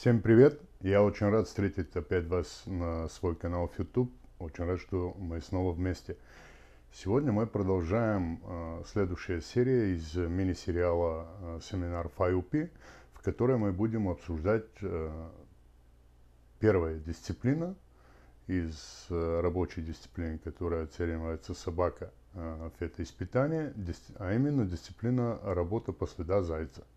Всем привет! Я очень рад встретить опять вас на свой канал в YouTube. Очень рад, что мы снова вместе. Сегодня мы продолжаем э, следующая серия из мини-сериала э, «Семинар FIUP», в которой мы будем обсуждать э, первая дисциплина из э, рабочей дисциплины, которая оценивается собака э, в это испытание, а именно дисциплина работа по следа зайца –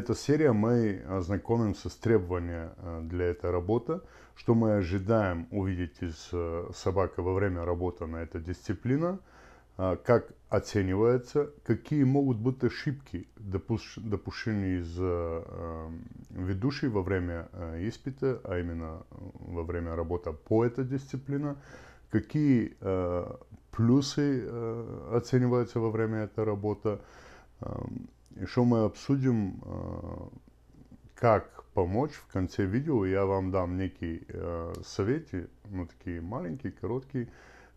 эта серия мы знакомимся с требованиями э, для этой работы, что мы ожидаем увидеть из э, собака во время работы на этой дисциплине, а, как оценивается, какие могут быть ошибки, допущенные из э, ведущей во время испыта, а именно во время работы по этой дисциплине, какие плюсы оцениваются во время этой работы, эм, и что мы обсудим, э, как помочь. В конце видео я вам дам некие э, советы, ну такие маленькие, короткие,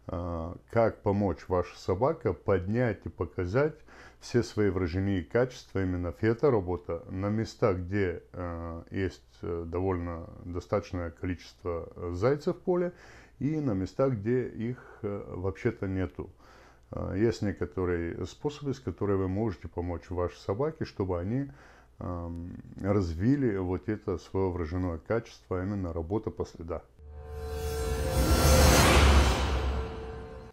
э, как помочь ваша собака поднять и показать все свои врожденные качества. Именно эта работа на местах, где есть довольно достаточное количество зайцев в поле и на местах, где их вообще-то нету. А, есть некоторые способы, с которыми вы можете помочь вашей собаке, чтобы они развили вот это свое враженное качество, а именно работа по следам.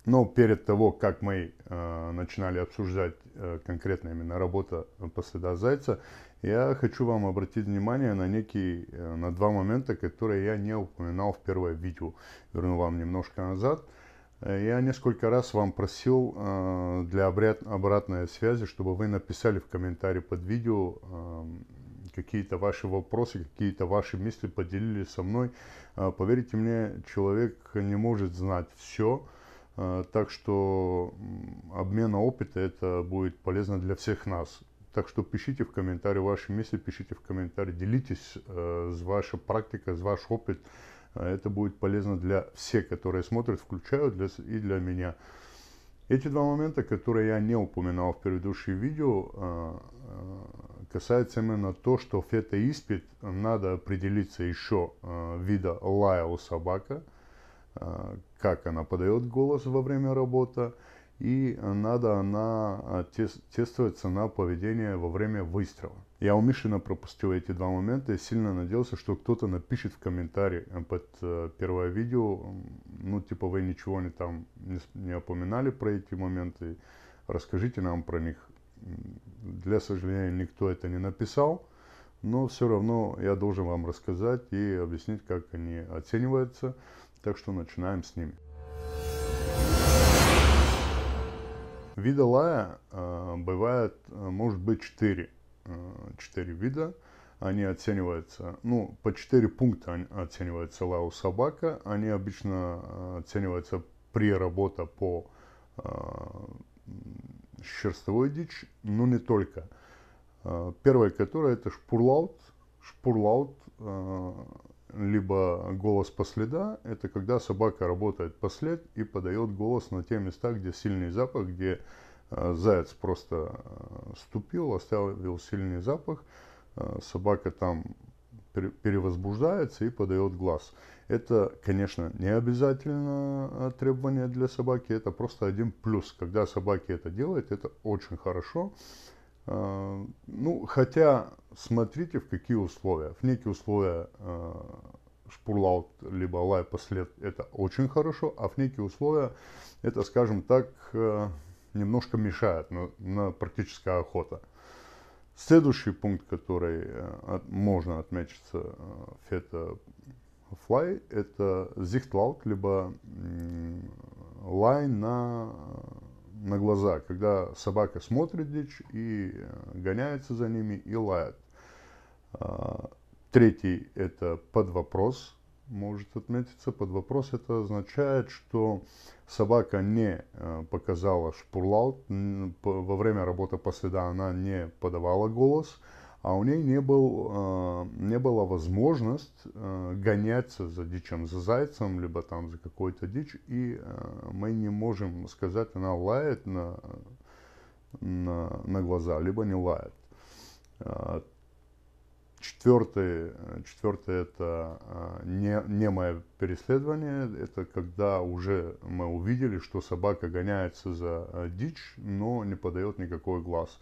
Но перед того, как мы э, начинали обсуждать э, конкретно именно работа по следам зайца, я хочу вам обратить внимание на некие, э, на два момента, которые я не упоминал в первое видео. Верну вам немножко назад. Э, Э, я несколько раз вам просил э, для обратной связи, чтобы вы написали в комментарии под видео эм, какие-то ваши вопросы, какие-то ваши мысли поделились со мной. Э, поверьте мне, человек не может знать все, так что обмена опыта это будет полезно для всех нас. Так что пишите в комментарии ваши мысли, пишите в комментарии, делитесь с вашей практикой, с ваш опытом. А это будет полезно для всех, которые смотрят, включают для, и для меня. Эти два момента, которые я не упоминал в предыдущем видео, а, а, касаются именно то, что в испит надо определиться еще вида лая у собака, как она подает голос во время работы, и надо на, а, тестоваться на поведение во время выстрела. Я умышленно пропустил эти два момента и сильно надеялся, что кто-то напишет в комментарии э, под э, первое видео, ну типа вы ничего не там не, не упоминали про эти моменты, расскажите нам про них. Для сожаления, никто это не написал, но все равно я должен вам рассказать и объяснить, как они оцениваются. Так что начинаем с ними. Вида лая э, бывает, э, может быть, 4. 4 э, вида. Они оцениваются, ну, по 4 пункта оценивается лай у собака. Они обычно оцениваются при работе по шерстовой дичь, но не только. Первая, которая это шпурлаут. Шпурлаут либо голос по следа, это когда собака работает по след и подает голос на те места, где сильный запах, где э, заяц просто э, ступил, оставил сильный запах, э, собака там перевозбуждается и подает глаз. Это, конечно, не обязательно требование для собаки, это просто один плюс. Когда собаки это делают, это очень хорошо. Ну, хотя смотрите в какие условия. В некие условия э, шпурлаут либо лай послед это очень хорошо, а в некие условия это, скажем так, э, немножко мешает на, ну, на практическая охота. Следующий пункт, который э, от, можно отметиться, это fly, это зихтлаут, либо лай на на глаза, когда собака смотрит дичь и э, гоняется за ними и лает. А, третий – это под вопрос, может отметиться. Под вопрос это означает, что собака не э, показала шпурлаут, во время работы по следа она не подавала голос – а у ней не, был, э, не была возможность э, гоняться за дичем, за зайцем, либо там за какой-то дичь, и э, мы не можем сказать, она лает на, на, на глаза, либо не лает. Четвертый, четвертый это не, не мое переследование, это когда уже мы увидели, что собака гоняется за дичь, но не подает никакой глаз.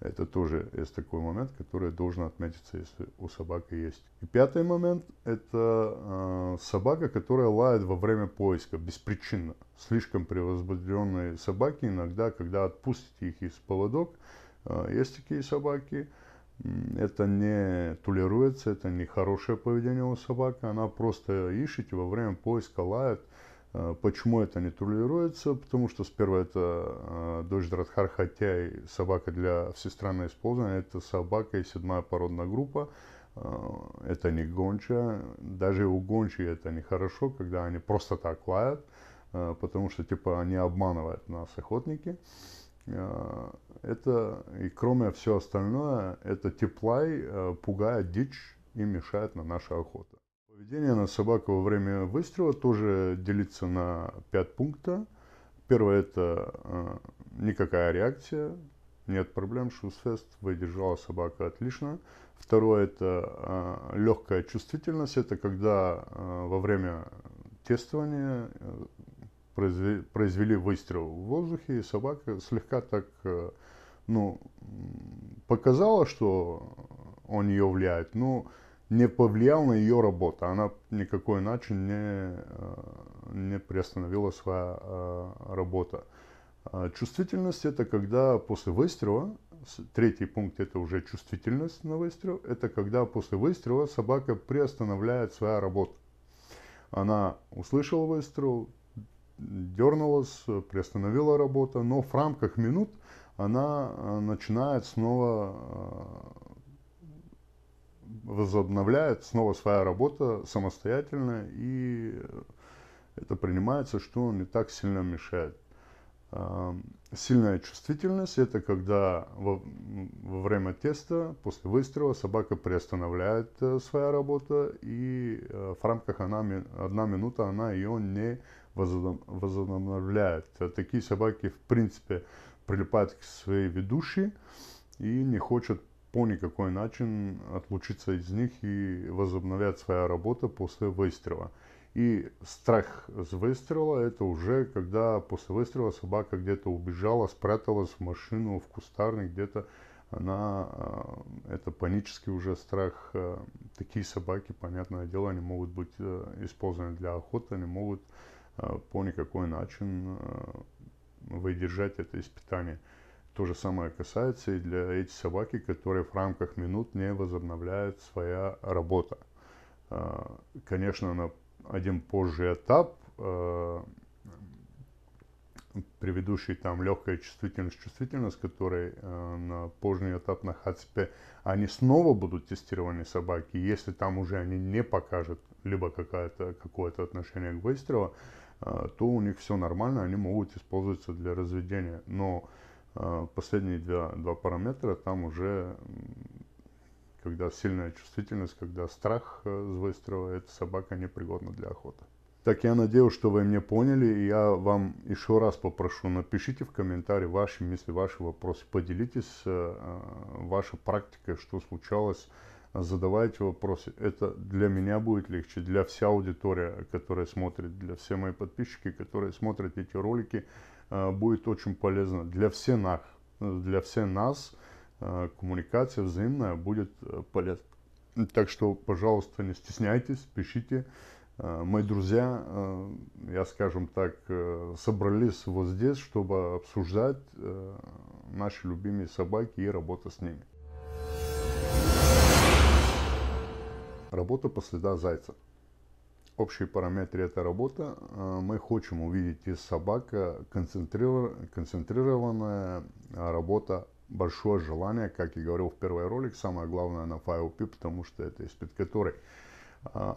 Это тоже есть такой момент, который должен отметиться, если у собаки есть. И пятый момент – это э, собака, которая лает во время поиска беспричинно. Слишком превозбужденные собаки иногда, когда отпустите их из поводок, э, есть такие собаки, это не толеруется, это не хорошее поведение у собаки, она просто ищет и во время поиска лает – Э, почему это не трулируется? Потому что сперва это э, дочь Драдхар, хотя и собака для всестранного использования, это собака и седьмая породная группа. Э, это не гонча. Даже у гончи это нехорошо, когда они просто так лают, потому что типа они обманывают нас, охотники это, и кроме всего остального это теплай пугает дичь и мешает на нашу охоту. Поведение на собаку во время выстрела тоже делится на пять пунктов. Первое – это э, никакая реакция, нет проблем, шусфест, выдержала собака отлично. Второе – это э, легкая чувствительность, это когда э, во время тестования э, произвели, произвели выстрел в воздухе, и собака слегка так э, ну, показала, что он ее влияет, но ну, не повлиял на ее работу. Она никакой иначе не, э, не приостановила свою э, работу. А чувствительность – это когда после выстрела, третий пункт – это уже чувствительность на выстрел, это когда после выстрела собака приостанавливает свою работу. Она услышала выстрел, дернулась, приостановила работу, но в рамках минут она э, начинает снова возобновляет снова своя работа самостоятельно, и это принимается, что он не так сильно мешает. А, сильная чувствительность – это когда во, во время теста, после выстрела, собака приостанавливает э, свою работу, и э, в рамках она, одна минута она ее не возобновляет. Э, такие собаки, в принципе, прилипают к своей ведущей и не хочет по никакой начин отлучиться из них и возобновлять свою работу после выстрела. И страх с выстрела это уже когда после выстрела собака где-то убежала, спряталась в машину, в кустарник где-то. Она, э, это панический уже страх. Э, такие собаки, понятное дело, они могут быть э, использованы для охоты, они могут по никакой начин выдержать это испытание. То же самое касается и для этих собаки, которые в рамках минут не возобновляют своя работа. А, конечно, на один позже этап, а, приведущий там легкая чувствительность, чувствительность, которой а, на поздний этап на ХЦП, они снова будут тестированы собаки, если там уже они не покажут либо какое-то какое отношение к выстрелу, то у них все нормально, они могут использоваться для разведения. Но а, последние два, два параметра там уже, когда сильная чувствительность, когда страх звойстрова, э, эта собака непригодна для охоты. Так, я надеюсь, что вы меня поняли, и я вам еще раз попрошу, напишите в комментарии ваши мысли, ваши вопросы, поделитесь э, э вашей практикой, что случалось, задавайте вопросы. Это для меня будет легче, для вся аудитория, которая смотрит, для все мои подписчики, которые смотрят эти ролики, Э, будет очень полезно для всех нас. Для всех нас э, коммуникация взаимная будет э, полезна. Так что, пожалуйста, не стесняйтесь, пишите. Мои друзья, я скажем так, собрались вот здесь, чтобы обсуждать наши любимые собаки и работа с ними. Работа по следа зайца общие параметры этой работы э, мы хотим увидеть из собак концентрированная э, работа, большое желание, как я говорил в первый ролик, самое главное на FiOP, потому что это из-под которой э,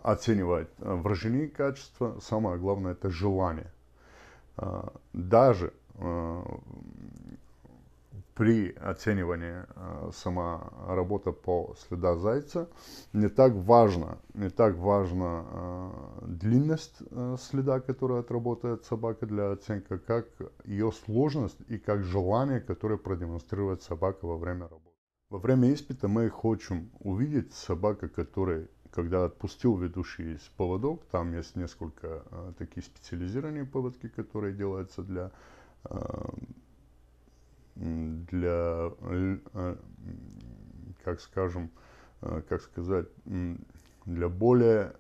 оценивать вражение качества, самое главное это желание. Даже при оценивании э, сама работа по следа зайца не так важно, не так важно э, длинность э, следа, которую отработает собака для оценки, как ее сложность и как желание, которое продемонстрирует собака во время работы. Во время испыта мы хотим увидеть собака, которая, когда отпустил ведущий из поводок, там есть несколько э, такие специализированные поводки, которые делаются для э, для, э, э, как скажем, э, как сказать, для более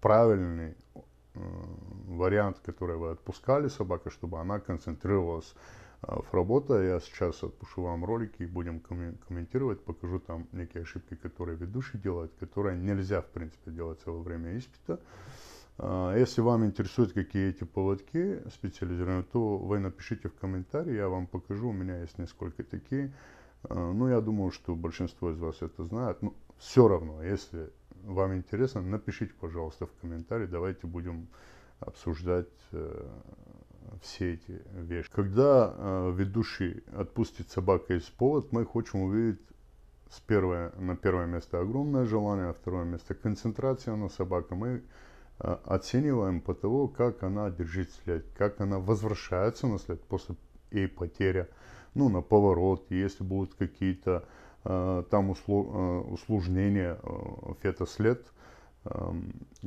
правильный вариант, который вы отпускали собака, чтобы она концентрировалась в работе. А я сейчас отпущу вам ролики и будем комментировать, покажу там некие ошибки, которые ведущий делает, которые нельзя, в принципе, делать во время испыта. А, если вам интересуют какие эти поводки специализированные, то вы напишите в комментарии, я вам покажу. У меня есть несколько такие. А, ну, я думаю, что большинство из вас это знает. Но все равно, если вам интересно, напишите, пожалуйста, в комментарии. Давайте будем обсуждать э, все эти вещи. Когда э, ведущий отпустит собака из повод, мы хотим увидеть с первое, на первое место огромное желание, а второе место концентрация на собака. Мы а, оцениваем по тому, как она держит след, как она возвращается на след после и потеря, ну, на поворот, если будут какие-то а, там услу, а, усложнения фетослед,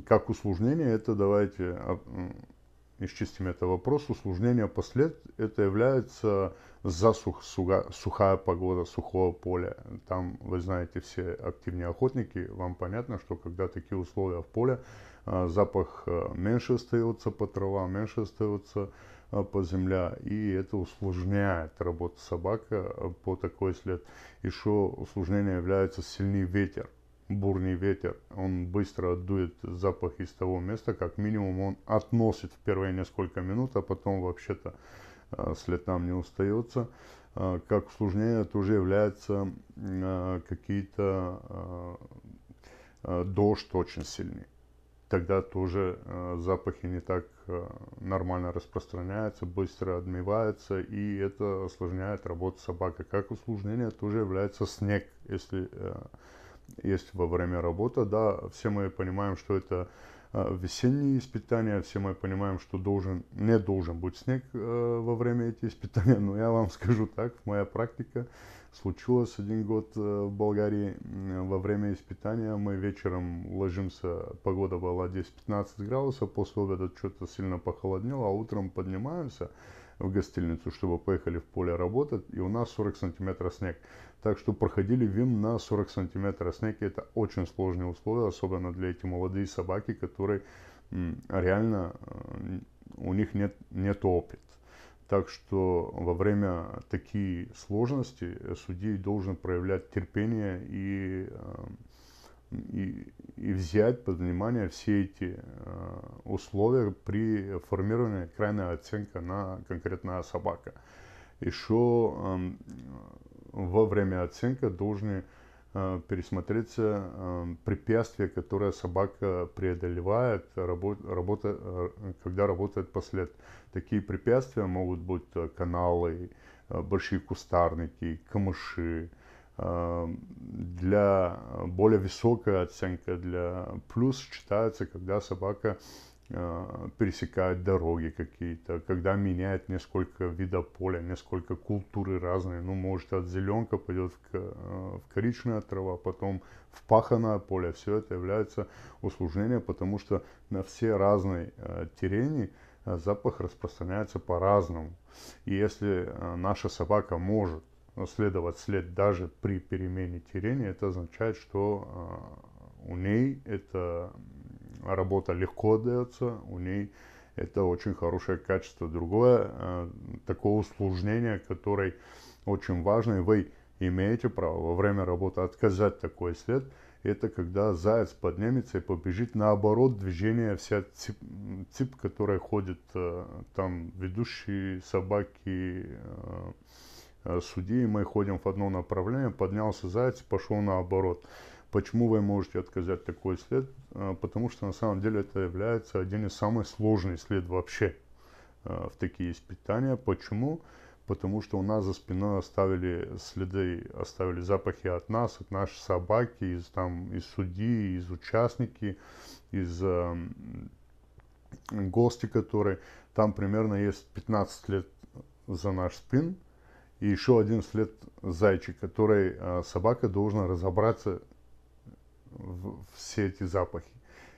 как усложнение, это давайте исчистим это вопрос, усложнение послед это является засух, суга, сухая погода, сухое поле. Там, вы знаете, все активные охотники, вам понятно, что когда такие условия в поле, э, запах э, меньше остается по травам, меньше остается э, по земля, и это усложняет работу собака по такой след. Еще усложнение является сильный ветер бурный ветер, он быстро отдует запах из того места, как минимум он относит в первые несколько минут, а потом вообще-то э, след нам не устается. Э, как усложнение это уже является э, какие-то дождь очень сильный. Тогда тоже запахи не так нормально распространяются, быстро отмываются, и это осложняет работу собака. Как усложнение тоже является снег, если есть во время работы, да, все мы понимаем, что это э, весенние испытания, все мы понимаем, что должен, не должен быть снег э, во время этих испытаний, но я вам скажу так, моя практика случилась один год э, в Болгарии, во время испытания мы вечером ложимся, погода была 10-15 градусов, после обеда что-то сильно похолоднело, а утром поднимаемся, в гостиницу, чтобы поехали в поле работать, и у нас 40 сантиметров снег. Так что проходили ВИМ на 40 сантиметров снег, это очень сложные условия, особенно для этих молодые собаки, которые реально э, у них нет, нет опыта. Так что во время такие сложности судей должен проявлять терпение и э, и, и взять под внимание все эти э, условия при формировании крайней оценки на конкретная собака. Еще э, эм, во время оценки должны э, пересмотреться э, препятствия, которые собака преодолевает, работ, работа, э, когда работает послед. Такие препятствия могут быть э, каналы, э, большие кустарники, камыши, э, Эм, для э, более высокая оценка для плюс считается, когда собака э, пересекает дороги какие-то, когда меняет несколько видов поля, несколько культуры разные. Ну, может, от зеленка пойдет э, в, коричневая трава, потом в паханое поле. Все это является усложнением, потому что на все разные терени запах распространяется по-разному. И если наша собака может следовать след даже при перемене терения, это означает, что э, у ней эта работа легко отдается, у ней это очень хорошее качество. Другое, э, такого усложнения, которое очень важно, и вы имеете право во время работы отказать такой след, это когда заяц поднимется и побежит наоборот движение, вся цепь, цепь которая ходит э, там ведущие собаки, Э, с мы ходим в одно направление, поднялся заяц, пошел наоборот. Почему вы можете отказать такой след? Э, потому что на самом деле это является один из самых сложных след вообще э, в такие испытания. Почему? Потому что у нас за спиной оставили следы, оставили запахи от нас, от нашей собаки, из, там, из судьи, из участники, из э, гости, которые там примерно есть 15 лет за наш спин – и еще один след зайчик, который э, собака должна разобраться в все эти запахи.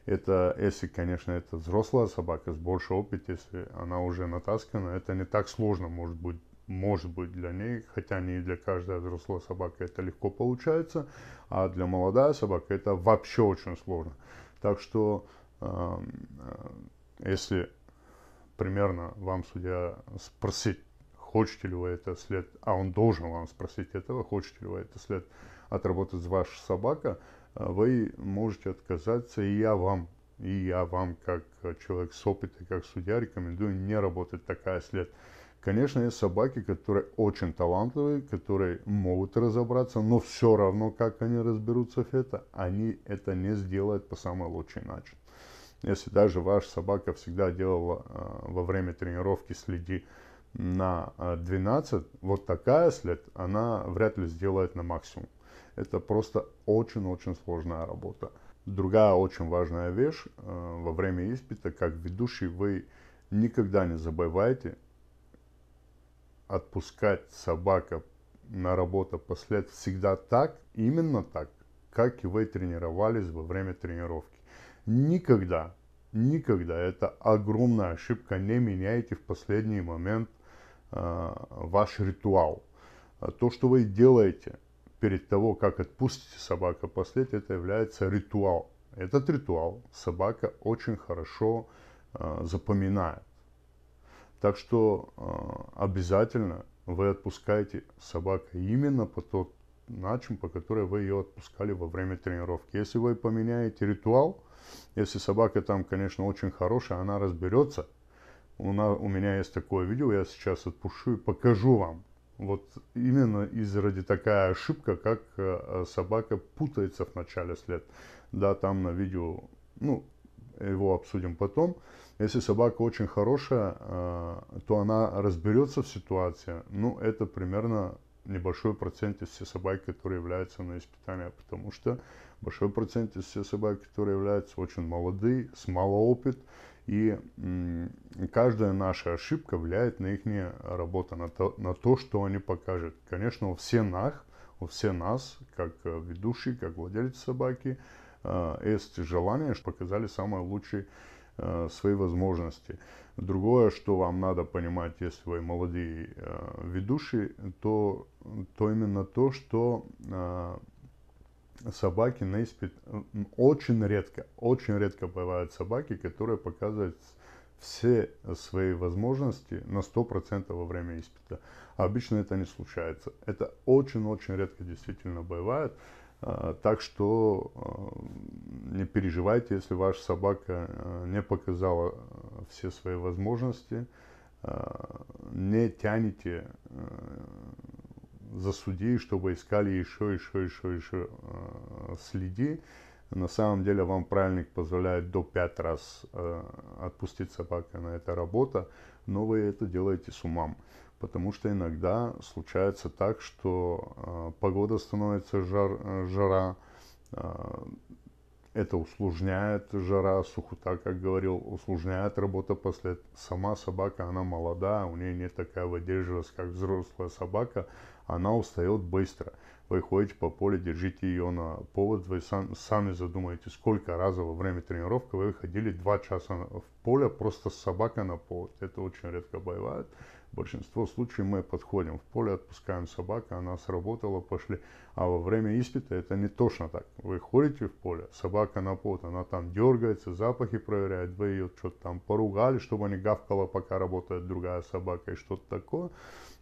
Это, если, конечно, это взрослая собака с большим опытом, если она уже натаскана, это не так сложно, может быть, может быть для ней, хотя не для каждой взрослой собаки это легко получается, а для молодая собака это вообще очень сложно. Так что, эм, э, если примерно вам судья спросить, Хочете ли вы это след, а он должен вам спросить этого, хочете ли вы это след отработать ваша собака, э, вы можете отказаться, и я вам, и я вам, как э, человек с опытом, как судья, рекомендую не работать такая след. Конечно, есть собаки, которые очень талантливые, которые могут разобраться, но все равно, как они разберутся в это, они это не сделают по самой лучшей начин. Если даже ваша собака всегда делала э, во время тренировки следи на 12, а, вот такая след, она вряд ли сделает на максимум. Это просто очень-очень сложная работа. Другая очень важная вещь, э, во время испыта, как ведущий, вы никогда не забывайте отпускать собака на работу послед всегда так, именно так, как и вы тренировались во время тренировки. Никогда, никогда, это огромная ошибка, не меняйте в последний момент – Э, ваш ритуал. Э, то, что вы делаете перед того, как отпустите собаку послед, это является ритуал. Этот ритуал собака очень хорошо э, запоминает. Так что обязательно вы отпускаете собаку именно по тот начин, по которой вы ее отпускали во время тренировки. Если вы поменяете ритуал, если собака там, конечно, очень хорошая, она разберется – у, на, у меня есть такое видео, я сейчас отпущу и покажу вам. Вот именно из ради такая ошибка, как э, собака путается в начале след. Да, там на видео, ну, его обсудим потом. Если собака очень хорошая, э, то она разберется в ситуации. Ну, это примерно небольшой процент из всех собак, которые являются на испытания, потому что большой процент из всех собак, которые являются очень молодые, с малоопытом, и каждая наша ошибка влияет на их работу, на то, на то, что они покажут. Конечно, у всех нас, у всех нас, как э, ведущий, как владелец собаки, э, есть желание, что показали самые лучшие э, свои возможности. Другое, что вам надо понимать, если вы молодые ведущие, то, то именно то, что собаки на испит... Очень редко, очень редко бывают собаки, которые показывают все свои возможности на 100% во время испыта. обычно это не случается. Это очень-очень редко действительно бывает. А, так что а, не переживайте, если ваша собака а, не показала все свои возможности, не тяните за судей, чтобы искали еще, еще, еще, еще э, следи. На самом деле вам правильник позволяет до пять раз э, отпустить собака на это работа, но вы это делаете с умом. Потому что иногда случается так, что э, погода становится жар, э, жара, э, это усложняет жара, сухота, как говорил, усложняет работа после... Сама собака, она молода, у нее нет такая выдерживаемость, как взрослая собака, она устает быстро. Вы ходите по полю, держите ее на повод, вы сам, сами задумаете, сколько раз во время тренировки вы ходили два часа в поле просто с собакой на повод. Это очень редко бывает большинство случаев мы подходим в поле, отпускаем собаку, она сработала, пошли. А во время испыта это не точно так. Вы ходите в поле, собака на пот, она там дергается, запахи проверяет, вы ее что-то там поругали, чтобы не гавкала, пока работает другая собака и что-то такое.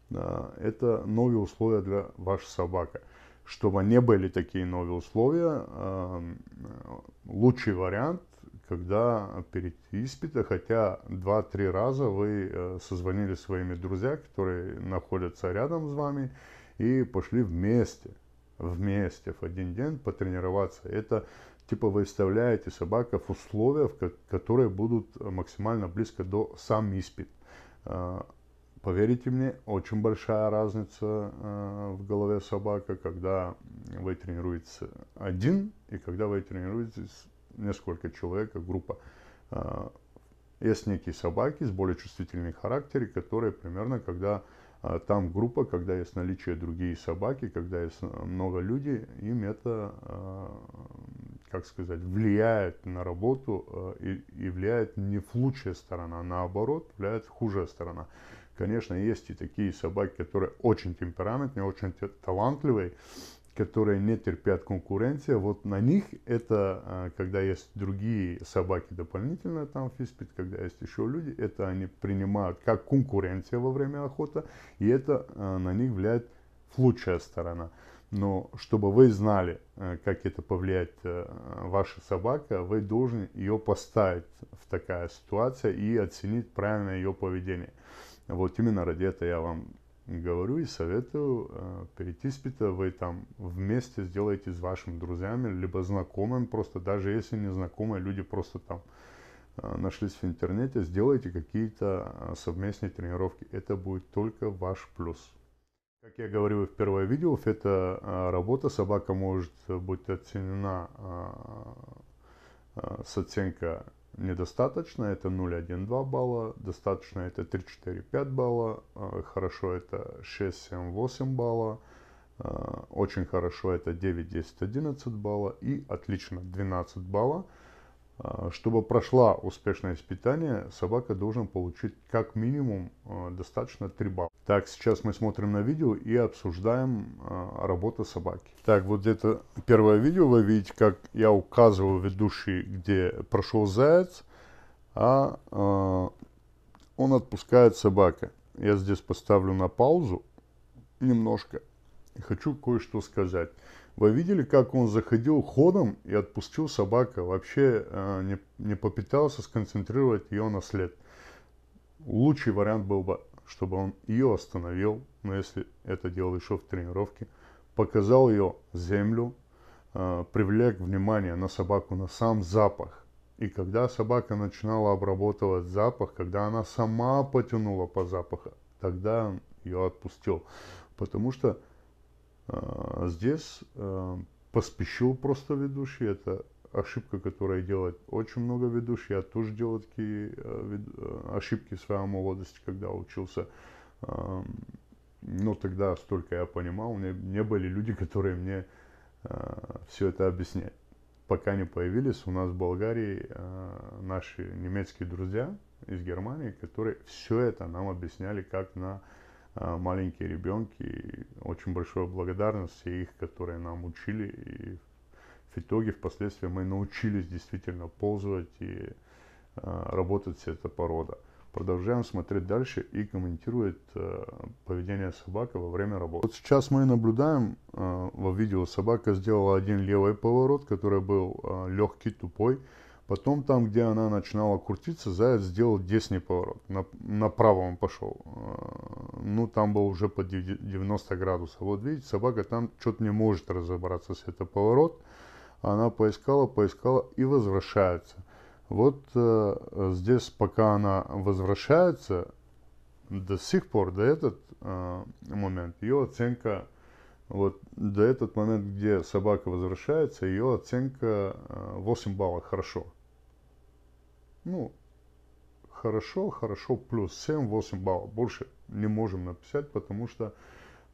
Это новые условия для вашей собаки чтобы не были такие новые условия, эм, лучший вариант когда перед испита, хотя два-три раза вы э, созвонили своими друзья, которые находятся рядом с вами, и пошли вместе, вместе в один день потренироваться. Это типа вы вставляете в условия, в которые будут максимально близко до сам испит. Э, поверите мне, очень большая разница э, в голове собака, когда вы тренируетесь один и когда вы тренируетесь несколько человек, группа. Э, есть некие собаки с более чувствительными характерами, которые примерно, когда э, там группа, когда есть наличие другие собаки, когда есть э, много людей, им это, как сказать, влияет на работу и, влияет не в лучшая сторона, а наоборот, влияет в хужая сторона. Конечно, есть и такие собаки, которые очень темпераментные, очень талантливые, которые не терпят конкуренции, вот на них это, а, когда есть другие собаки дополнительно там в Фиспит, когда есть еще люди, это они принимают как конкуренция во время охоты, и это а, на них влияет лучшая сторона. Но чтобы вы знали, а, как это повлияет ваша собака, вы должны ее поставить в такая ситуация и оценить правильно ее поведение. Вот именно ради этого я вам говорю и советую э, перейти с пита, вы там вместе сделаете с вашими друзьями, либо знакомым, просто даже если не знакомые люди просто там э, нашлись в интернете, сделайте какие-то э, совместные тренировки. Это будет только ваш плюс. Как я говорил в первое видео, это э, работа собака может э, быть оценена э, э, с оценка недостаточно, это 0,1-2 балла, достаточно это 3-4-5 балла, а, хорошо это 6-7-8 балла, а, очень хорошо это 9-10-11 балла и отлично 12 балла – а, чтобы прошла успешное испытание, собака должен получить как минимум а, достаточно 3 балла. Так, сейчас мы смотрим на видео и обсуждаем а, работу собаки. Так, вот это первое видео, вы видите, как я указываю ведущий, где прошел заяц, а он отпускает собака. Я здесь поставлю на паузу немножко. Хочу кое-что сказать. Вы видели, как он заходил ходом и отпустил собака, вообще э, не, не попытался сконцентрировать ее на след. Лучший вариант был бы, чтобы он ее остановил, но если это делал еще в тренировке, показал ее землю, э, привлек внимание на собаку, на сам запах. И когда собака начинала обрабатывать запах, когда она сама потянула по запаху, тогда он ее отпустил. Потому что а, здесь э, поспешил просто ведущий. Это ошибка, которую делает очень много ведущих. Я тоже делал такие э, э, ошибки в своей молодости, когда учился. А, но тогда столько я понимал, не, не были люди, которые мне все это объясняли. Пока не появились у нас в Болгарии наши немецкие друзья из Германии, которые все это нам объясняли как на а, маленькие ребенки. И очень большая благодарность все их, которые нам учили. И в итоге, впоследствии мы научились действительно ползать и а, работать с эта порода. Продолжаем смотреть дальше и комментирует а, поведение собака во время работы. Вот сейчас мы наблюдаем во видео, собака сделала один левый поворот, который был легкий, тупой. Потом там, где она начинала крутиться, заяц сделал десный поворот. На, направо он пошел. А, ну, там был уже под 90 градусов. Вот видите, собака там что-то не может разобраться с это поворот. Она поискала, поискала и возвращается. Вот э, здесь, пока она возвращается, до сих пор, до этот э, момент, ее оценка вот до этот момент, где собака возвращается, ее оценка 8 э, баллов, хорошо ну, хорошо, хорошо, плюс 7-8 баллов. Больше не можем написать, потому что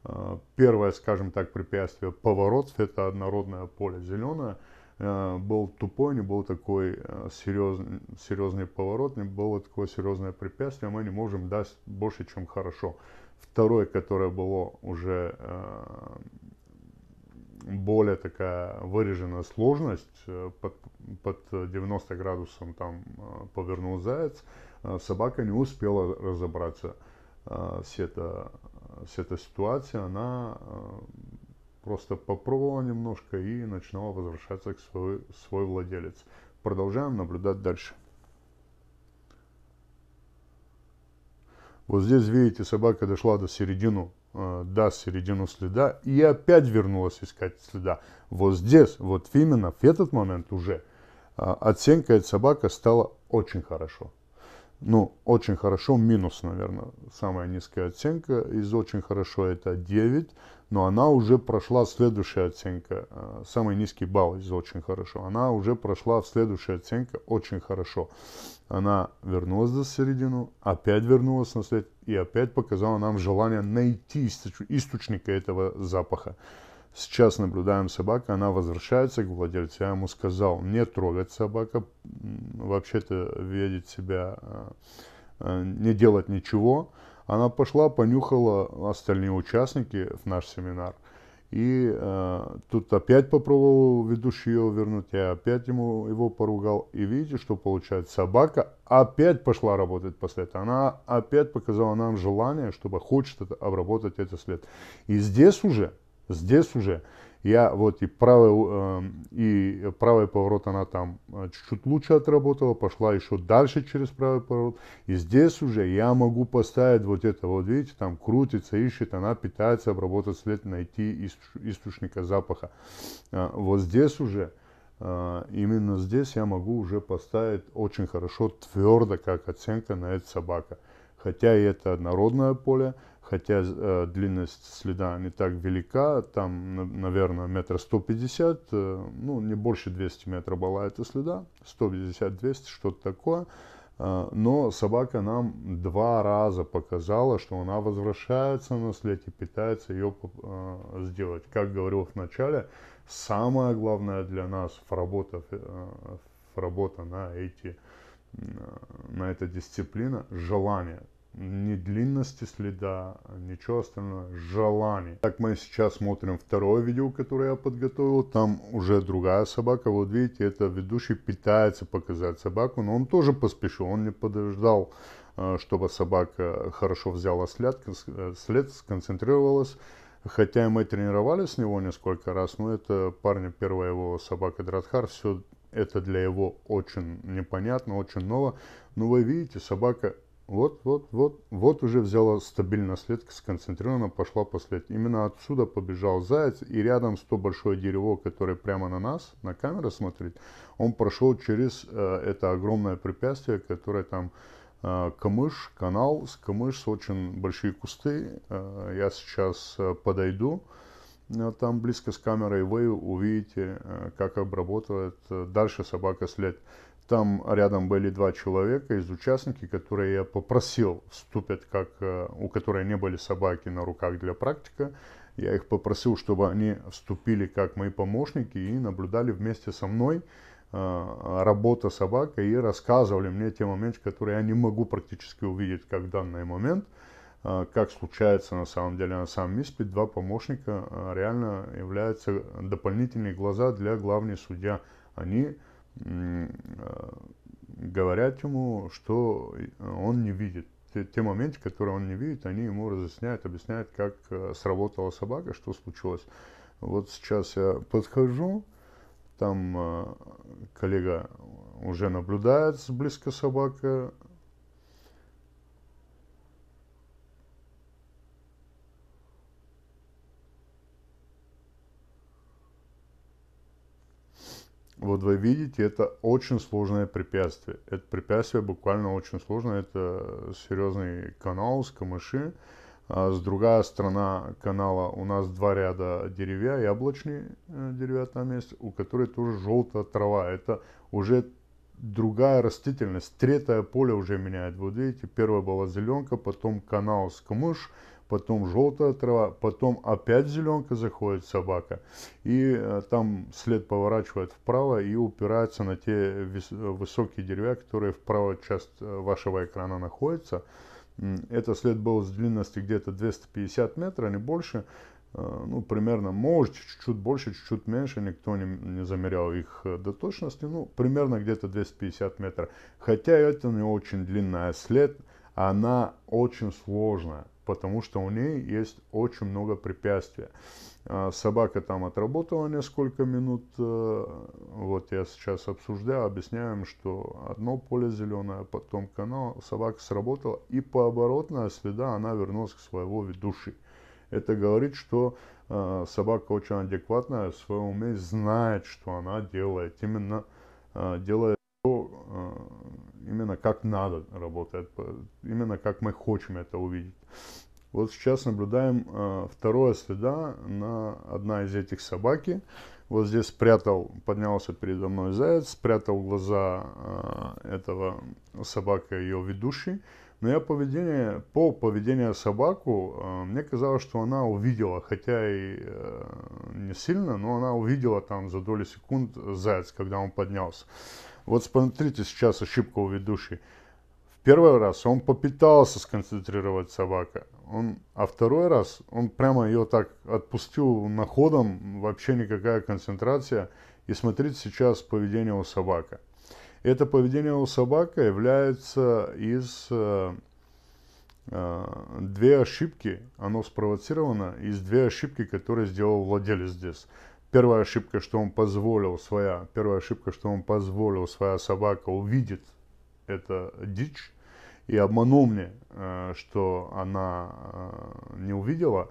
э, первое, скажем так, препятствие поворот, это однородное поле зеленое. Э, был тупой, не был такой э, серьезный, серьезный поворот, не было такое серьезное препятствие, мы не можем дать больше, чем хорошо. Второе, которое было уже э, более такая выраженная сложность, э, под, под 90 градусом там э, повернул заяц, э, собака не успела разобраться с, это, с этой ситуацией, она просто попробовала немножко и начинала возвращаться к свой, свой владелец. Продолжаем наблюдать дальше. Вот здесь, видите, собака дошла до середины э, даст середину следа и опять вернулась искать следа. Вот здесь, вот именно в этот момент уже э, оценка от собака стала очень хорошо. Ну, очень хорошо, минус, наверное, самая низкая оценка из очень хорошо это 9, но она уже прошла следующая оценка, э, самый низкий балл из очень хорошо, она уже прошла в следующая оценка очень хорошо. Она вернулась за середину, опять вернулась на след и опять показала нам желание найти источника этого запаха. Сейчас наблюдаем собака, она возвращается к владельцу, я ему сказал, не трогать собака, вообще-то ведет себя, э, э, не делать ничего, она пошла, понюхала остальные участники в наш семинар. И э, тут опять попробовал ведущий его вернуть, я опять ему его поругал. И видите, что получается? Собака опять пошла работать по след. Она опять показала нам желание, чтобы хочет это, обработать этот след. И здесь уже, здесь уже я вот и правая, э, и правый поворот, она там э, чуть-чуть лучше отработала, пошла еще дальше через правый поворот. И здесь уже я могу поставить вот это, вот видите, там крутится, ищет, она питается, обработать след, найти источника запаха. А, вот здесь уже, а, именно здесь я могу уже поставить очень хорошо, твердо, как оценка на эту собака. Хотя и это однородное поле, хотя э, длинность следа не так велика, там, наверное, метра 150, э, ну, не больше 200 метров была эта следа, 150-200, что-то такое, э, но собака нам два раза показала, что она возвращается на след и пытается ее э, сделать. Как говорил в начале, самое главное для нас, в работе, э, на эти, э, на эта дисциплина, желание – не длинности следа, ничего остального, желание. Так мы сейчас смотрим второе видео, которое я подготовил, там уже другая собака, вот видите, это ведущий пытается показать собаку, но он тоже поспешил, он не подождал, э, чтобы собака хорошо взяла след, след сконцентрировалась, Хотя мы тренировали с него несколько раз, но это парня первая его собака Дратхар, все это для его очень непонятно, очень ново. Но вы видите, собака вот, вот, вот, вот уже взяла стабильно следка, сконцентрированно пошла по следке. Именно отсюда побежал заяц, и рядом с то большое дерево, которое прямо на нас, на камеру смотрит. он прошел через э, это огромное препятствие, которое там э, камыш, канал, с камыш, очень большие кусты. Э, я сейчас э, подойду, э, там близко с камерой вы увидите, э, как обработает э, дальше собака след. Там рядом были два человека из участники, которые я попросил вступят, как, э, у которых не были собаки на руках для практика. Я их попросил, чтобы они вступили как мои помощники и наблюдали вместе со мной э, работа собака и рассказывали мне те моменты, которые я не могу практически увидеть, как в данный момент, э, как случается на самом деле на самом месте, два помощника реально являются дополнительные глаза для главного судья. Они Э, говорят ему, что он не видит. Те, те моменты, которые он не видит, они ему разъясняют, объясняют, как э, сработала собака, что случилось. Вот сейчас я подхожу, там э, коллега уже наблюдает близко собака, Вот вы видите, это очень сложное препятствие. Это препятствие буквально очень сложное. Это серьезный канал с камыши. А с другая сторона канала у нас два ряда деревья, яблочные э, деревья там есть, у которых тоже желтая трава. Это уже другая растительность. Третье поле уже меняет. Вот видите, первое было зеленка, потом канал с камыш, потом желтая трава, потом опять зеленка заходит собака, и э, там след поворачивает вправо и упирается на те высокие деревья, которые в правой часть э, вашего экрана находятся. Этот след был с длинности где-то 250 метров, не больше э, ну, примерно, может, чуть-чуть больше, чуть-чуть меньше, никто не, не замерял их до точности, ну, примерно где-то 250 метров. Хотя это не очень длинная след, она очень сложная, потому что у ней есть очень много препятствий. А, собака там отработала несколько минут. Э, вот я сейчас обсуждаю, объясняем, что одно поле зеленое, потом канал, собака сработала, и пооборотная следа она вернулась к своего ведущей. Это говорит, что э, собака очень адекватная, в своем уме знает, что она делает. Именно э, делает то, именно как надо работает, именно как мы хотим это увидеть. Вот сейчас наблюдаем э, второе следа на одна из этих собаки. Вот здесь спрятал, поднялся передо мной заяц, спрятал глаза э, этого собака ее ведущий. Но я поведение, по поведению собаку, э, мне казалось, что она увидела, хотя и э, не сильно, но она увидела там за доли секунд заяц, когда он поднялся. Вот смотрите сейчас ошибка у ведущей. В первый раз он попытался сконцентрировать собака, он, а второй раз он прямо ее так отпустил на ходом вообще никакая концентрация. И смотрите сейчас поведение у собака. Это поведение у собака является из э, Э, две ошибки, оно спровоцировано из две ошибки, которые сделал владелец здесь. Первая ошибка, что он позволил своя, первая ошибка, что он позволил своя собака увидит это дичь и обманул мне, э, что она э, не увидела.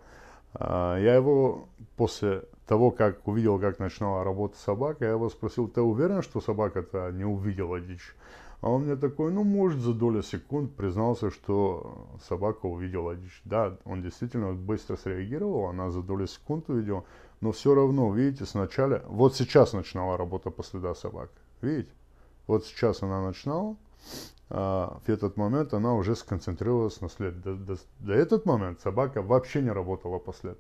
Я его после того, как увидел, как начинала работать собака, я его спросил, ты уверен, что собака-то не увидела дичь? А он мне такой, ну, может, за долю секунд признался, что собака увидела дичь. Да, он действительно быстро среагировал, она за долю секунд увидела. Но все равно, видите, сначала, вот сейчас начинала работа по следа собак. Видите? Вот сейчас она начинала, а в этот момент она уже сконцентрировалась на след. До, до, до этот момент собака вообще не работала по след.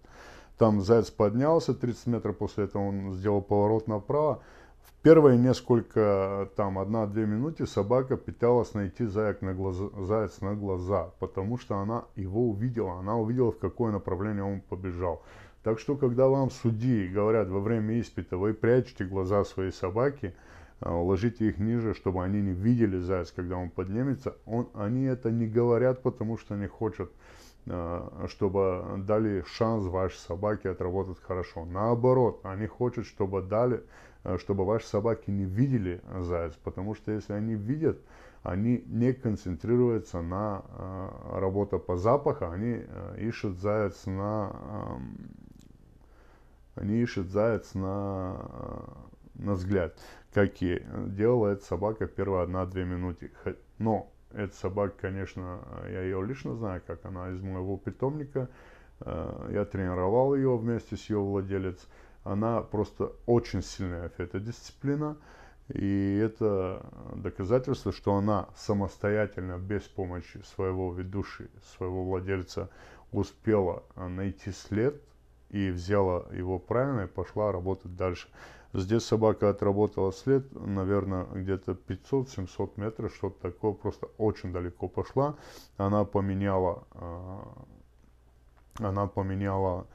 Там заяц поднялся 30 метров, после этого он сделал поворот направо. В первые несколько, там, одна-две минуты собака пыталась найти заяц на, глаза, заяц на глаза, потому что она его увидела, она увидела, в какое направление он побежал. Так что, когда вам судьи говорят во время испыта, вы прячете глаза своей собаки, э, ложите их ниже, чтобы они не видели заяц, когда он поднимется, он, они это не говорят, потому что не хотят, э, чтобы дали шанс вашей собаке отработать хорошо. Наоборот, они хотят, чтобы дали Э, чтобы ваши собаки не видели заяц, потому что если они видят, они не концентрируются на э, работе по запаху, они э, ищут заяц на э, они ищут заяц на, э, на взгляд, как и делала эта собака первые одна-две минуты. Но эта собака, конечно, э, я ее лично знаю, как она из моего питомника. Э, я тренировал ее вместе с ее владелец. Э, она просто очень сильная, эта дисциплина. И это доказательство, что она самостоятельно, без помощи своего ведущего, своего владельца, успела э, найти след и взяла его правильно и пошла работать дальше. Здесь собака отработала след, наверное, где-то 500-700 метров, что-то такое, просто очень далеко пошла. Она поменяла, э, она поменяла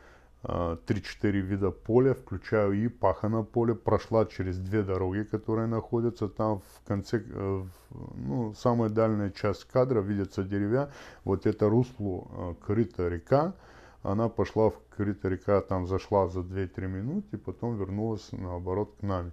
3-4 вида поля, включая и пахано поле, прошла через две дороги, которые находятся там в конце, э, ну, самая дальняя часть кадра, видится деревья, вот это русло э, крыта река, она пошла в крыта река, там зашла за 2-3 минуты, потом вернулась наоборот к нам.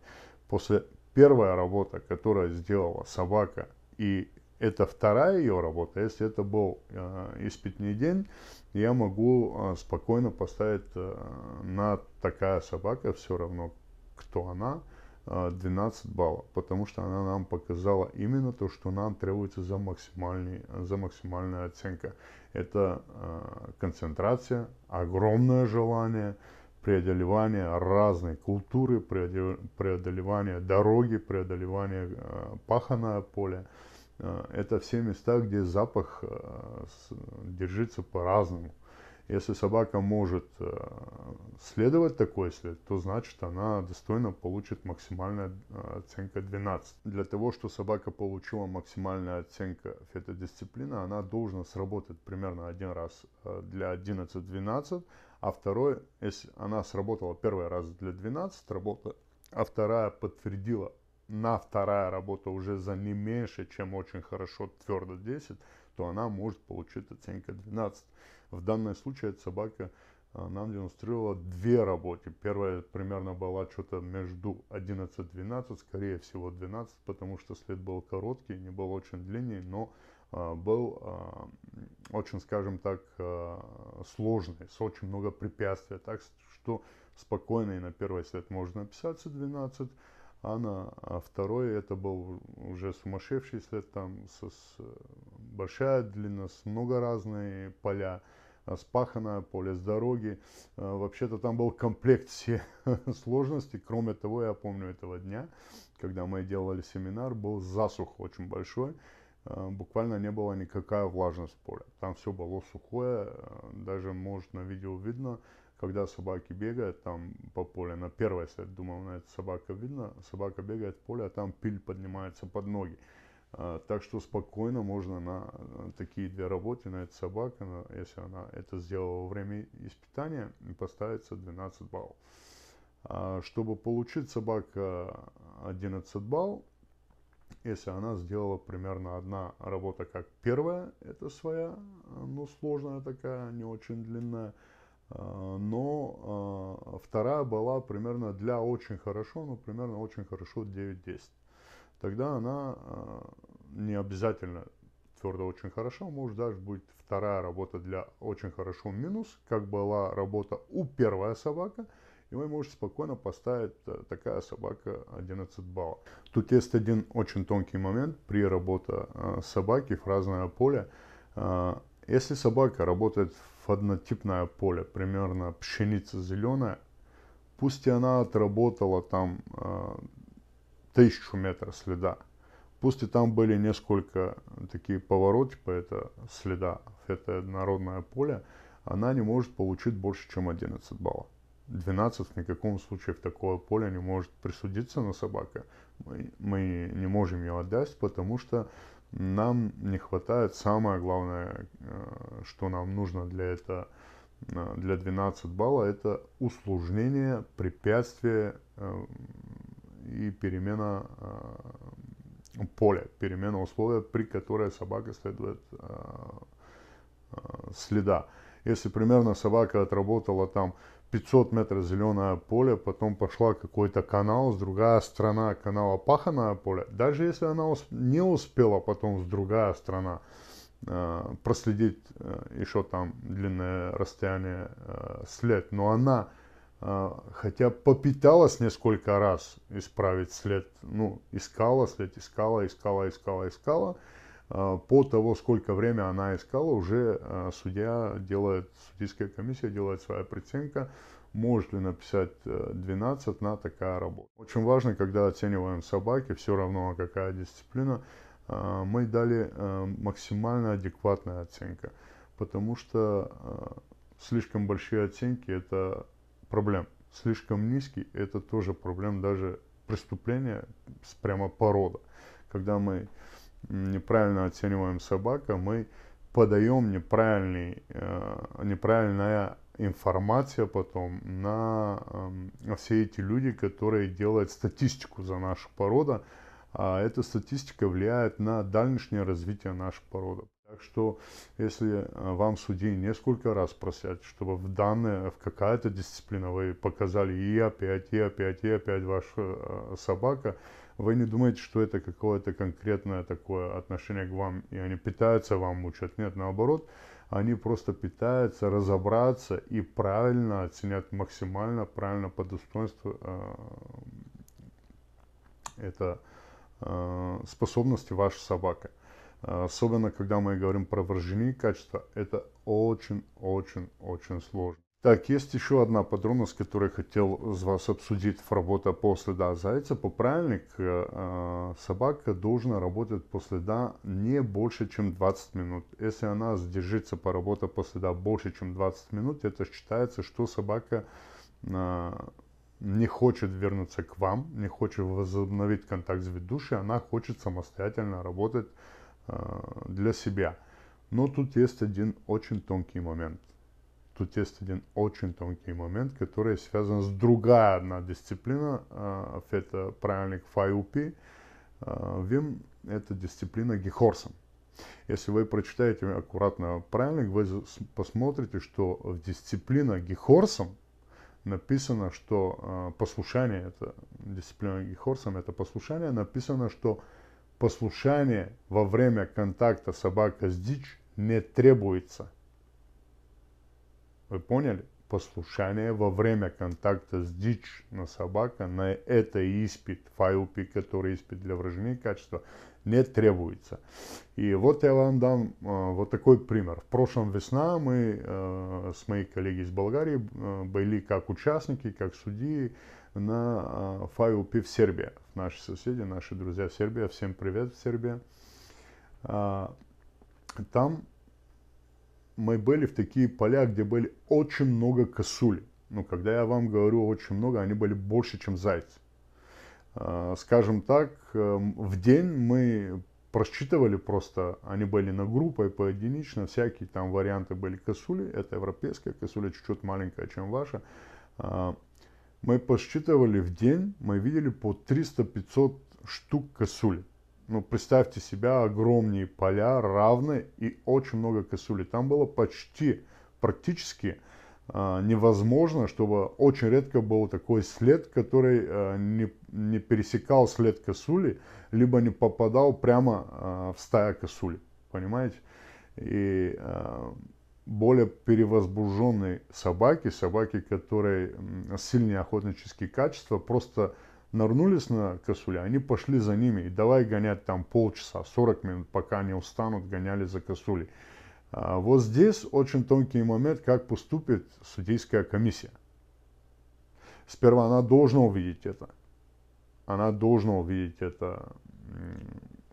После первая работа, которая сделала собака, и это вторая ее работа, если это был э, испытный день, я могу а, спокойно поставить э, на такая собака, все равно кто она, 12 а, баллов, потому что она нам показала именно то, что нам требуется за, максимальный, за максимальная оценка. Это а, концентрация, огромное желание, преодолевание разной культуры, преодолевание дороги, преодолевание паханое поле. поля. Э, это все места, где запах э, держится по-разному. Если собака может э, следовать такой след, то значит она достойно получит максимальную оценку 12. Для того, чтобы собака получила максимальную оценку фетодисциплины, она должна сработать примерно один раз для 11-12, а второй, если она сработала первый раз для 12, работа, а вторая подтвердила на вторая работа уже за не меньше, чем очень хорошо твердо 10, то она может получить оценка 12. В данном случае эта собака э, нам демонстрировала две работы. Первая примерно была что-то между 11 и 12, скорее всего 12, потому что след был короткий, не был очень длинный, но э, был э, очень, скажем так, э, сложный, с очень много препятствий. Так что спокойно и на первый след можно описаться 12, Анна, а второй это был уже сумасшедший след, там с, с, большая длина, с много разные поля, а, спаханное поле с дороги. А, вообще-то там был комплект все сложности, кроме того, я помню этого дня, когда мы делали семинар, был засух очень большой, а, буквально не было никакая влажность поля. Там все было сухое, даже может на видео видно, когда собаки бегают там по полю, на первой я думал, на это собака видно, собака бегает поле, а там пиль поднимается под ноги. А, так что спокойно можно на э, такие две работы, на эту собаку, если она это сделала во время испытания, поставится 12 баллов. А, чтобы получить собака 11 баллов, если она сделала примерно одна работа как первая, это своя, э, но ну, сложная такая, не очень длинная, а, но а, вторая была примерно для очень хорошо, ну примерно очень хорошо 9-10. Тогда она а, не обязательно твердо очень хорошо, может даже быть вторая работа для очень хорошо минус, как была работа у первая собака, и вы можете спокойно поставить э, такая собака 11 баллов. Тут есть один очень тонкий момент при работе э, собаки, фразное поле. Если собака работает в однотипное поле, примерно пшеница зеленая. Пусть и она отработала там э, тысячу метров следа. Пусть и там были несколько такие повороты по это следа, это однородное поле, она не может получить больше, чем 11 баллов. 12 ни в никаком случае в такое поле не может присудиться на собака. Мы, мы не можем ее отдать, потому что нам не хватает самое главное, э, что нам нужно для этого, э, для 12 балла, это усложнение, препятствие э, и перемена поля, перемена условия, при которой собака следует следа. Если примерно собака отработала там 500 метров зеленое поле, потом пошла какой-то канал, с другая сторона канала паханое поле. Даже если она не успела потом с другая сторона э, проследить э, еще там длинное расстояние э, след, но она э, хотя попыталась несколько раз исправить след, ну, искала след, искала, искала, искала, искала, а, по того, сколько время она искала, уже а, судья делает, судейская комиссия делает своя приценка, может ли написать 12 э, на такая работа. Очень важно, когда оцениваем собаки, все равно какая дисциплина, а, мы дали э, максимально адекватная оценка, потому что слишком большие оценки – это проблем, Слишком низкий – это тоже проблем, даже преступление прямо порода. Когда мы неправильно оцениваем собака, мы подаем неправильный, э, неправильная информация потом на эм, все эти люди, которые делают статистику за нашу породу. А эта статистика влияет на дальнейшее развитие нашей породы. Так что, если э, вам судей несколько раз просят, чтобы в данные, в какая-то дисциплина вы показали и опять, и опять, и опять ваша э, собака, вы не думаете, что это какое-то конкретное такое отношение к вам, и они пытаются вам учат. Нет, наоборот, они просто пытаются разобраться и правильно оценят максимально, правильно по достоинству э, это э, способности ваша собака, э, Особенно, когда мы говорим про врожденные качества, это очень-очень-очень сложно. Так, есть еще одна подробность, которую я хотел с вас обсудить. в Работа по следа зайца. Поправильник э, собака должна работать по следа не больше, чем 20 минут. Если она сдержится по работе по следа больше, чем 20 минут, это считается, что собака э, не хочет вернуться к вам, не хочет возобновить контакт с ведущей, она хочет самостоятельно работать э, для себя. Но тут есть один очень тонкий момент – тут есть один очень тонкий момент, который связан с другая одна дисциплина, а, это правильник Файупи, а, Вим, это дисциплина Гехорсом. Если вы прочитаете аккуратно правильник, вы посмотрите, что в дисциплина Гехорсом написано, что а, послушание, это дисциплина Гехорсом, это послушание, написано, что послушание во время контакта собака с дичь не требуется – вы поняли? Послушание во время контакта с дичь на собака на это испит, файл пик, который испит для выражения качества, не требуется. И вот я вам дам э, вот такой пример. В прошлом весна мы э, с моей коллегой из Болгарии э, были как участники, как судьи на э, файл пив Сербия. Наши соседи, наши друзья в Сербии. Всем привет, Сербия. Э, там мы были в такие поля, где были очень много косули. Ну, когда я вам говорю очень много, они были больше, чем зайцы. А, скажем так, эм, в день мы просчитывали просто, они были на группы, поединично, всякие там варианты были косули, это европейская косуля, чуть-чуть маленькая, чем ваша. А, мы посчитывали в день, мы видели по 300-500 штук косули ну, представьте себя, огромные поля, равны и очень много косули. Там было почти, практически э, невозможно, чтобы очень редко был такой след, который э, не, не пересекал след косули, либо не попадал прямо э, в стая косули, понимаете? И э, более перевозбужденные собаки, собаки, которые сильнее охотнические качества, просто нырнулись на косуля, они пошли за ними и давай гонять там полчаса, 40 минут, пока они устанут, гоняли за косулей. А, вот здесь очень тонкий момент, как поступит судейская комиссия. Сперва она должна увидеть это. Она должна увидеть это,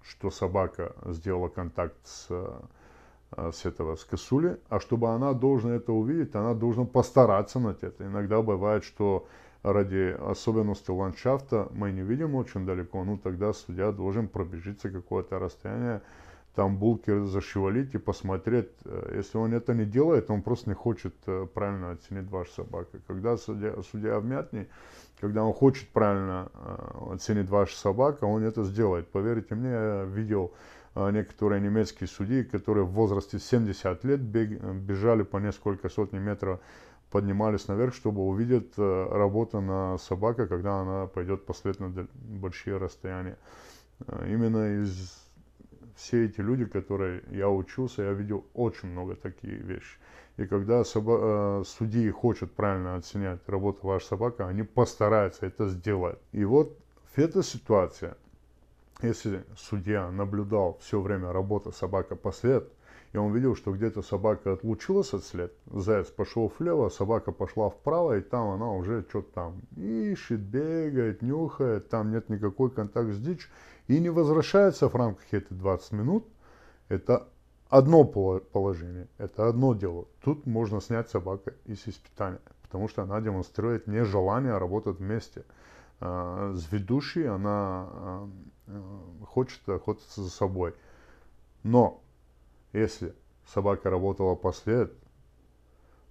что собака сделала контакт с, а, с этого, с косули. А чтобы она должна это увидеть, она должна постараться над это. Иногда бывает, что ради особенности ландшафта мы не видим очень далеко, ну тогда судья должен пробежиться какое-то расстояние, там булки зашевелить и посмотреть. Э, если он это не делает, он просто не хочет э, правильно оценить вашу собаку. Когда судья, судья обмятный, когда он хочет правильно э, оценить вашу собаку, а он это сделает. Поверьте мне, я видел некоторые немецкие судьи, которые в возрасте 70 лет бежали по несколько сотни метров поднимались наверх, чтобы увидеть э, работу на собаке, когда она пойдет последовательно большие расстояния. Э, именно из все эти люди, которые я учился, я видел очень много такие вещи. И когда соба- э, судьи хочет правильно оценять работу вашей собаки, они постараются это сделать. И вот в эта ситуация, если судья наблюдал все время работу собака послед, и он видел, что где-то собака отлучилась от след, заяц пошел влево, а собака пошла вправо, и там она уже что-то там ищет, бегает, нюхает, там нет никакой контакт с дичь, и не возвращается в рамках этих 20 минут, это одно положение, это одно дело. Тут можно снять собака из испытания, потому что она демонстрирует нежелание работать вместе а, с ведущей, она а, хочет охотиться за собой. Но если собака работала послед,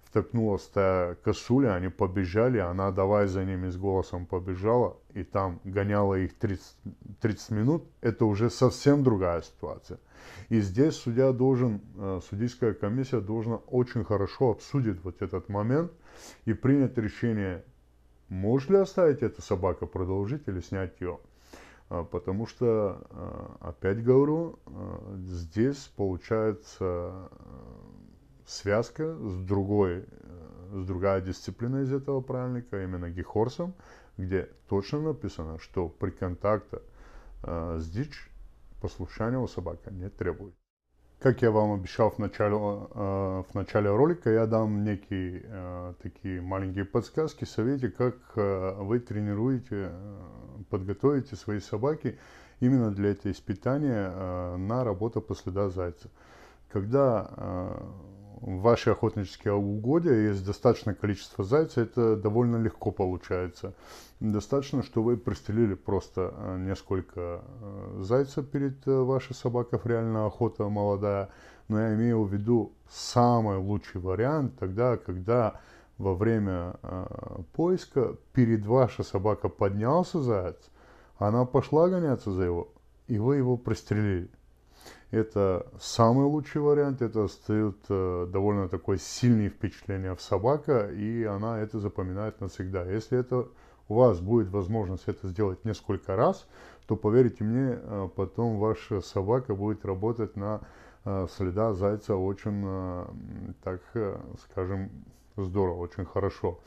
втопнулась стая косули, они побежали, она давай за ними с голосом побежала, и там гоняла их 30, 30 минут, это уже совсем другая ситуация. И здесь судья должен, э, судейская комиссия должна очень хорошо обсудить вот этот момент и принять решение, может ли оставить эту собаку продолжить или снять ее. А, потому что, а, опять говорю, а, здесь получается связка с другой, с другая дисциплина из этого правильника, именно гихорсом, где точно написано, что при контакте с дичь послушания у собака не требует. Как я вам обещал в начале, э, в начале ролика, я дам некие э, такие маленькие подсказки, советы, как э, вы тренируете, подготовите свои собаки именно для этого испытания на работу по следа зайца. Когда ваши охотнические угодья есть достаточное количество зайца, это довольно легко получается. Достаточно, что вы пристрелили просто э, несколько э, зайцев перед э, вашей собакой, реально охота молодая. Но я имею в виду самый лучший вариант тогда, когда во время поиска перед вашей собака поднялся заяц, она пошла гоняться за его, и вы его прострелили. Это самый лучший вариант, это остает э, довольно такое сильное впечатление в собака, и она это запоминает навсегда. Если это у вас будет возможность это сделать несколько раз, то, поверьте мне, э, потом ваша собака будет работать на э, следа зайца очень, так скажем, здорово, очень хорошо.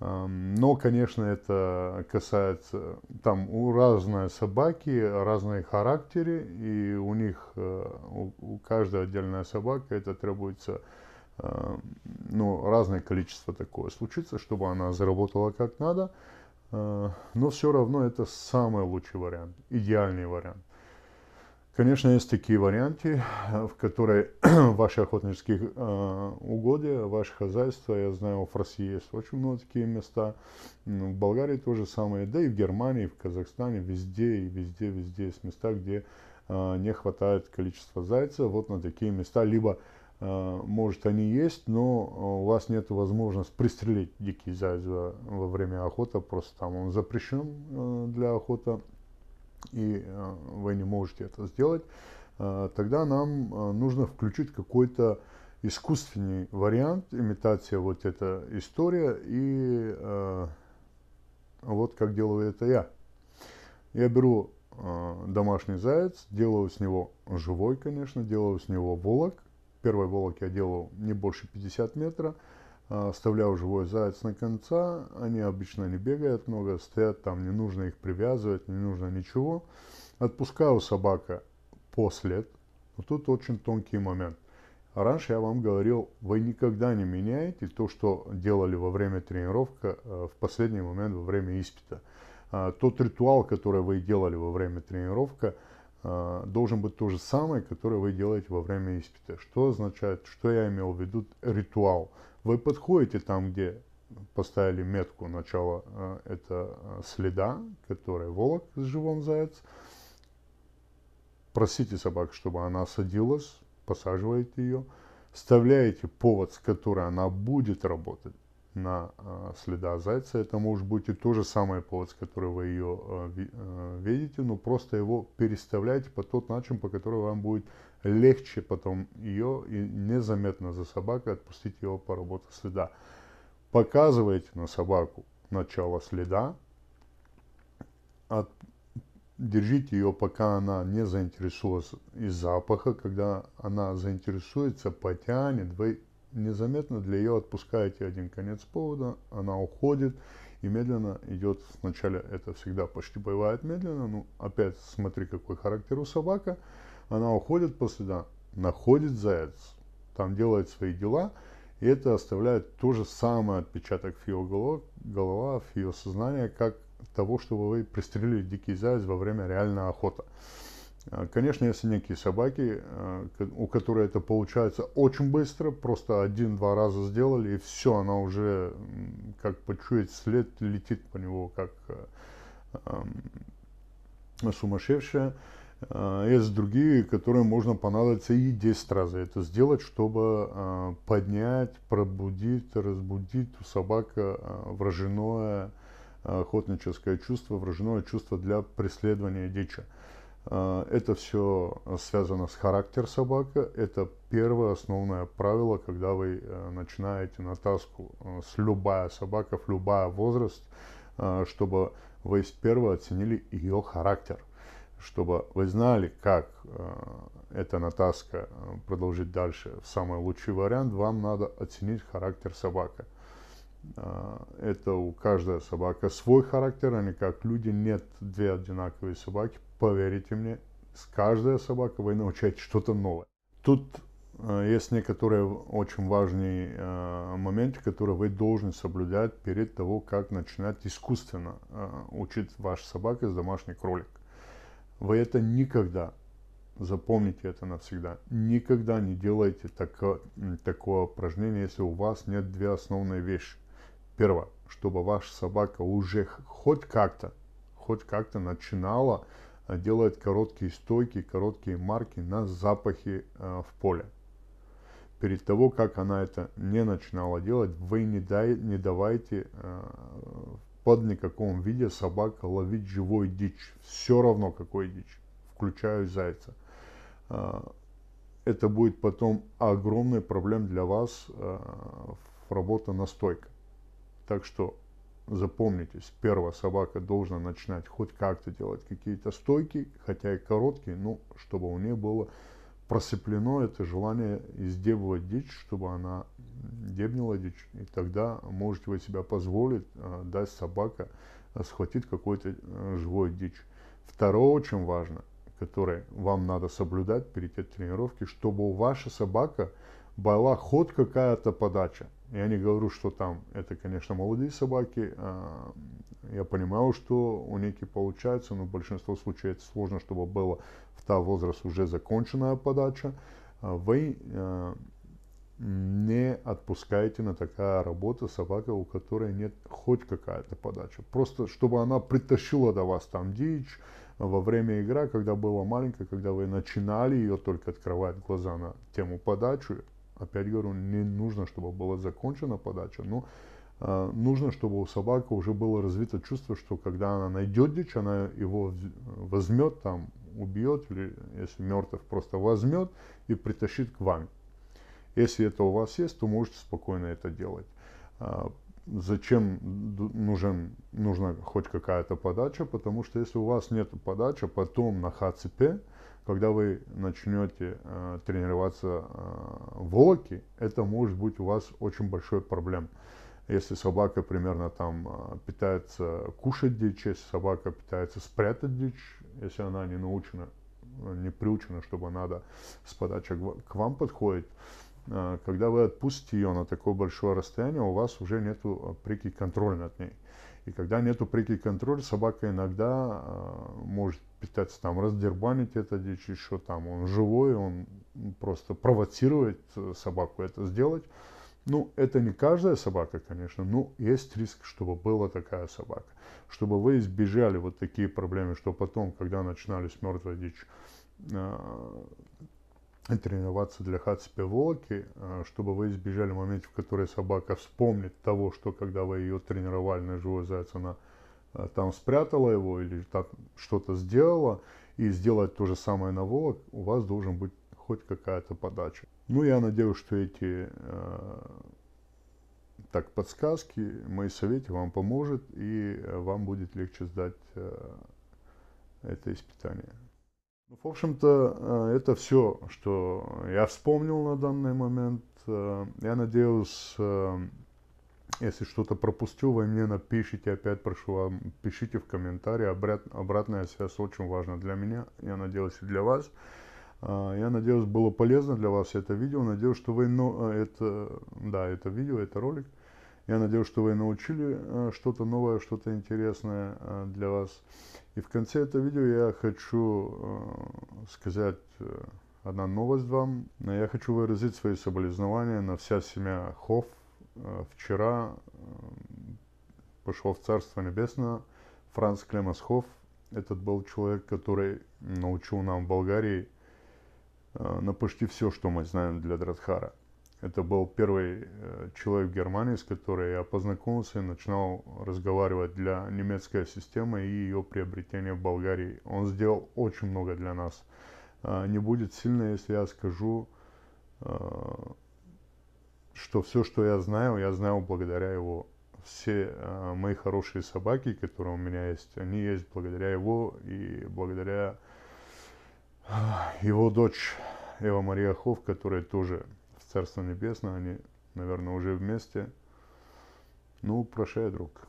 Но, конечно, это касается, там у разные собаки, разные характеры, и у них, э, у, у каждой отдельная собака, это требуется, ну, разное количество такое случится, чтобы она заработала как надо, э, но все равно это самый лучший вариант, идеальный вариант. Конечно, есть такие варианты, э, в которые ваши охотнические э, угодья, ваше хозяйство, я знаю, в России есть очень много такие места, ну, в Болгарии то же самое, да и в Германии, в Казахстане, везде, и везде, везде есть места, где э, не хватает количества зайцев, вот на такие места, либо э, может они есть, но э, у вас нет возможности пристрелить дикий зайца во время охоты, просто там он запрещен э, для охоты, и э, вы не можете это сделать, э, тогда нам э, нужно включить какой-то искусственный вариант, имитация вот эта история, и вот как делаю это я. Я беру домашний заяц, делаю с него живой, конечно, делаю с него волок. Первый волок я делаю не больше 50 метров, а, оставлял живой заяц на конца, они обычно не бегают много, стоят там, не нужно их привязывать, не нужно ничего. Отпускаю собака после, но тут очень тонкий момент. Раньше я вам говорил, вы никогда не меняете то, что делали во время тренировки, э, в последний момент во время испыта. А, тот ритуал, который вы делали во время тренировки, э, должен быть то же самое, которое вы делаете во время испыта. Что означает, что я имел в виду ритуал? Вы подходите там, где поставили метку начала, э, это э, следа, который волок с живом заяц. Просите собак, чтобы она садилась, посаживаете ее, вставляете повод, с которой она будет работать на э, следа зайца. Это может быть и то же самое повод, с которой вы ее видите, но просто его переставляете по тот начин, по которому вам будет легче потом ее и незаметно за собакой отпустить его по работе следа. Показывайте на собаку начало следа, от, держите ее, пока она не заинтересовалась из запаха. Когда она заинтересуется, потянет, вы незаметно для ее отпускаете один конец повода, она уходит и медленно идет. вначале это всегда почти бывает медленно, ну опять смотри, какой характер у собака она уходит после да, находит заяц, там делает свои дела, и это оставляет то же самое отпечаток в ее голова, голова в ее сознание, как того, чтобы вы пристрелили дикий заяц во время реальной охоты. Э, конечно, если некие собаки, э, у которой это получается очень быстро, просто один-два раза сделали, и все, она уже, как почуять след, летит по него, как э, эм, сумасшедшая. А, есть другие, которые можно понадобиться и 10 раз это сделать, чтобы а, поднять, пробудить, разбудить у собак а, враженое охотническое чувство, враженое чувство для преследования дичи. Это все связано с характер собака. Это первое основное правило, когда вы начинаете на таску с любая собака, в любая возраст, чтобы вы с первого оценили ее характер чтобы вы знали, как э, эта натаска э, продолжить дальше в самый лучший вариант, вам надо оценить характер собака. Э, это у каждой собака свой характер, а не как люди, нет две одинаковые собаки. Поверите мне, с каждой собакой вы научаетесь что-то новое. Тут есть некоторые очень важные моменты, которые вы должны соблюдать перед того, как начинать искусственно учить вашу собаку с домашний кролик. Вы это никогда, запомните это навсегда, никогда не делайте так такое упражнение, если у вас нет две основные вещи. Первое, чтобы ваша собака уже хоть как-то, хоть как-то начинала э, делать короткие стойки, короткие марки на запахи э, в поле. Перед того, как она это не начинала делать, вы не, дай, не давайте э, под никаком виде собака ловить живой дичь. Все равно какой дичь, включая зайца. А, это будет потом огромной проблемой для вас а, работа настойка. Так что запомнитесь сперва собака должна начинать хоть как-то делать какие-то стойки, хотя и короткие, но ну, чтобы у нее было просыплено это желание издебывать дичь, чтобы она дебнила дичь. И тогда можете вы себя позволить э, а, дать собака а, схватить какой-то э, а, живой дичь. Второе очень важно, которое вам надо соблюдать перед этой тренировкой, чтобы ваша собака была ход какая-то подача. Я не говорю, что там это, конечно, молодые собаки. А, я понимаю, что у неких получается, но в большинстве случаев это сложно, чтобы было в та возраст уже законченная подача. А вы а, не отпускаете на такая работа собака, у которой нет хоть какая-то подача. Просто чтобы она притащила до вас там дичь во время игры, когда была маленькая, когда вы начинали ее только открывать глаза на тему подачу, опять говорю, не нужно, чтобы была закончена подача, но э, нужно, чтобы у собаки уже было развито чувство, что когда она найдет дичь, она его возьмет, там, убьет, или если мертв, просто возьмет и притащит к вам. Если это у вас есть, то можете спокойно это делать. Э, зачем нужен, нужна хоть какая-то подача? Потому что если у вас нет подачи, потом на ХЦП, когда вы начнете э, тренироваться э, в волоке, это может быть у вас очень большой проблем. Если собака примерно там э, питается кушать дичь, если собака питается спрятать дичь, если она не научена, э, не приучена, чтобы она да, с подачи к вам подходит, э, когда вы отпустите ее на такое большое расстояние, у вас уже нет э, прики контроля над ней. И когда нету прикий контроль, собака иногда э, может питаться там, раздербанить это дичь, еще там, он живой, он просто провоцирует э, собаку это сделать. Ну, это не каждая собака, конечно, но есть риск, чтобы была такая собака. Чтобы вы избежали вот такие проблемы, что потом, когда начинались мертвая дичь, э, тренироваться для хацпеволоки, э, чтобы вы избежали момента, в который собака вспомнит того, что когда вы ее тренировали на живой заяц, она э, там спрятала его или так что-то сделала, и сделать то же самое на волок, у вас должен быть хоть какая-то подача. Ну, я надеюсь, что эти э, так подсказки, мои советы вам поможет и э, вам будет легче сдать э, это испытание. Ну, В общем-то, э, это все, что я вспомнил на данный момент. Э, я надеюсь, э, если что-то пропустил, вы мне напишите, опять прошу вам, пишите в комментарии. Обрат, обратная связь очень важна для меня, я надеюсь, и для вас. Я надеюсь, было полезно для вас это видео. Надеюсь, что вы... Ну, это, да, это видео, это ролик. Я надеюсь, что вы научили что-то новое, что-то интересное для вас. И в конце этого видео я хочу э, сказать э, одна новость вам. Я хочу выразить свои соболезнования на вся семья Хофф. Э, вчера пошел в Царство Небесное Франц Клемас Хофф. Этот был человек, который научил нам в Болгарии на почти все, что мы знаем для Драдхара. Это был первый э, человек в Германии, с которым я познакомился и начинал разговаривать для немецкой системы и ее приобретения в Болгарии. Он сделал очень много для нас. А, не будет сильно, если я скажу, э, что все, что я знаю, я знаю благодаря его. Все э, мои хорошие собаки, которые у меня есть, они есть благодаря его и благодаря его дочь Эва Мария Хов, которая тоже Царство Небесное, они, наверное, уже вместе. Ну, прощай, друг.